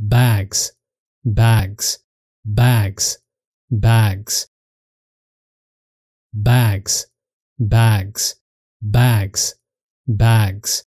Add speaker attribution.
Speaker 1: bags, bags, bags, bags, bags, bags, bags, bags